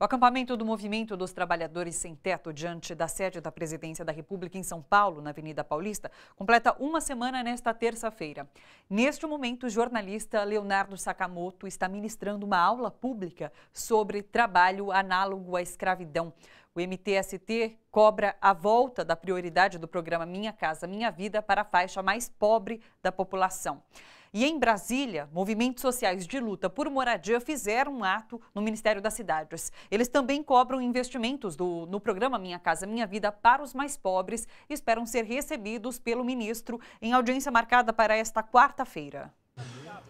O acampamento do Movimento dos Trabalhadores Sem Teto, diante da sede da Presidência da República em São Paulo, na Avenida Paulista, completa uma semana nesta terça-feira. Neste momento, o jornalista Leonardo Sakamoto está ministrando uma aula pública sobre trabalho análogo à escravidão. O MTST cobra a volta da prioridade do programa Minha Casa Minha Vida para a faixa mais pobre da população. E em Brasília, movimentos sociais de luta por moradia fizeram um ato no Ministério das Cidades. Eles também cobram investimentos do, no programa Minha Casa Minha Vida para os mais pobres e esperam ser recebidos pelo ministro em audiência marcada para esta quarta-feira.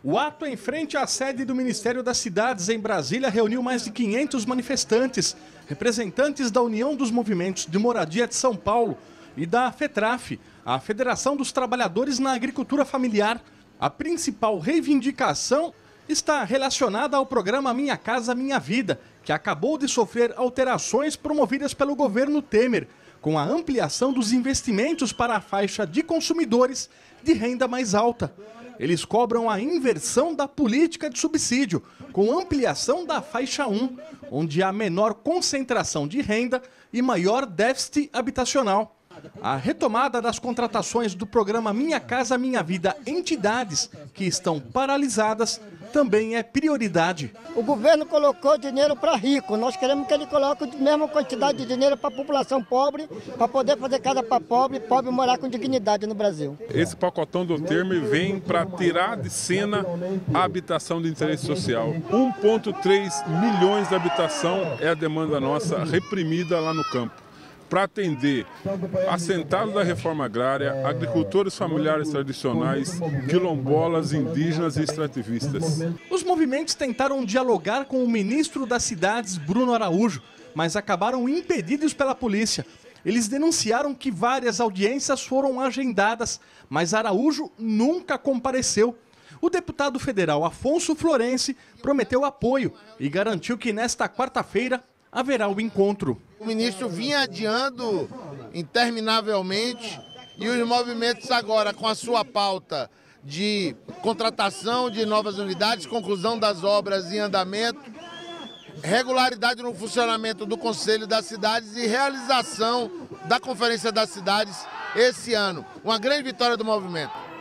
O ato em frente à sede do Ministério das Cidades em Brasília reuniu mais de 500 manifestantes, representantes da União dos Movimentos de Moradia de São Paulo e da FETRAF, a Federação dos Trabalhadores na Agricultura Familiar. A principal reivindicação está relacionada ao programa Minha Casa Minha Vida, que acabou de sofrer alterações promovidas pelo governo Temer, com a ampliação dos investimentos para a faixa de consumidores de renda mais alta eles cobram a inversão da política de subsídio, com ampliação da faixa 1, onde há menor concentração de renda e maior déficit habitacional. A retomada das contratações do programa Minha Casa Minha Vida, entidades que estão paralisadas, também é prioridade. O governo colocou dinheiro para rico, nós queremos que ele coloque a mesma quantidade de dinheiro para a população pobre, para poder fazer casa para pobre, pobre morar com dignidade no Brasil. Esse pacotão do termo vem para tirar de cena a habitação de interesse social. 1,3 milhões de habitação é a demanda nossa reprimida lá no campo para atender assentados da reforma agrária, agricultores familiares tradicionais, quilombolas, indígenas e extrativistas. Os movimentos tentaram dialogar com o ministro das cidades, Bruno Araújo, mas acabaram impedidos pela polícia. Eles denunciaram que várias audiências foram agendadas, mas Araújo nunca compareceu. O deputado federal Afonso Florense prometeu apoio e garantiu que nesta quarta-feira haverá o encontro. O ministro vinha adiando interminavelmente e os movimentos agora com a sua pauta de contratação de novas unidades, conclusão das obras em andamento, regularidade no funcionamento do Conselho das Cidades e realização da Conferência das Cidades esse ano. Uma grande vitória do movimento.